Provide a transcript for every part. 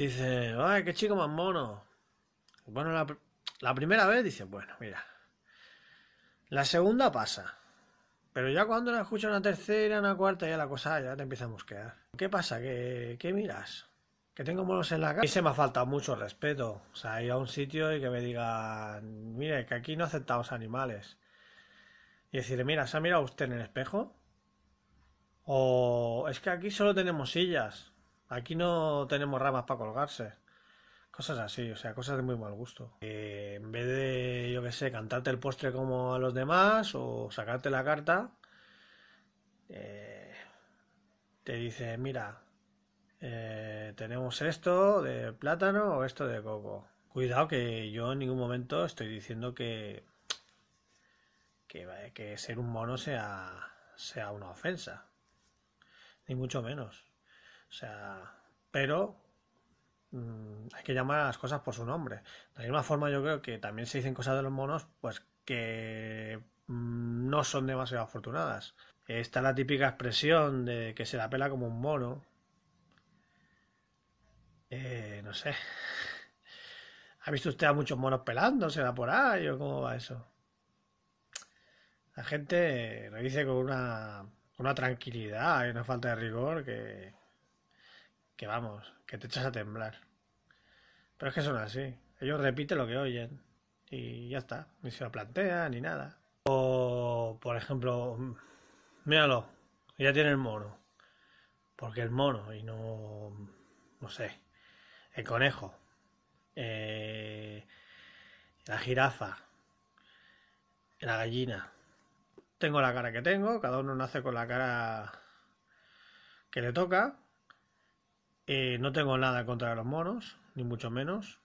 Dice, ay, qué chico más mono. Bueno, la, primera vez dice, bueno, mira. La segunda pasa. Pero ya cuando la escucha una tercera, una cuarta, ya la cosa ya te empieza a mosquear. ¿Qué pasa? ¿Qué, qué miras? Que tengo monos en la cara. Y se me ha faltado mucho respeto. O sea, ir a un sitio y que me digan, mire, que aquí no aceptamos animales. Y decirle, mira, ¿se ha mirado usted en el espejo? O es que aquí solo tenemos sillas. Aquí no tenemos ramas para colgarse. Cosas así, o sea, cosas de muy mal gusto. Eh, en vez de, yo qué sé, cantarte el postre como a los demás o sacarte la carta, eh, te dice, mira, eh, tenemos esto de plátano o esto de coco. Cuidado que yo en ningún momento estoy diciendo que, que, que ser un mono sea, sea una ofensa. Ni mucho menos. O sea, pero mm, hay que llamar a las cosas por su nombre. De la misma forma, yo creo que también se dicen cosas de los monos, pues que mm, no son demasiado afortunadas. Está la típica expresión de que se la pela como un mono. Eh, no sé. ¿Ha visto usted a muchos monos pelándose por ahí o cómo va eso? La gente lo dice con una, una tranquilidad y una falta de rigor que, que vamos, que te echas a temblar. Pero es que son así. Ellos repiten lo que oyen y ya está. Ni se lo plantean ni nada. O, por ejemplo, míralo, ya tiene el mono. Porque el mono y no, no sé, el conejo, eh, la jirafa, la gallina. Tengo la cara que tengo, cada uno nace con la cara que le toca eh, no tengo nada contra los monos, ni mucho menos.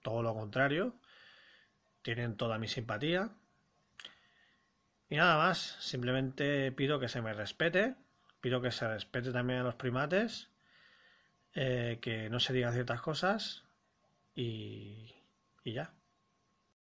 Todo lo contrario. Tienen toda mi simpatía. Y nada más. Simplemente pido que se me respete. Pido que se respete también a los primates. Eh, que no se digan ciertas cosas. Y, y ya.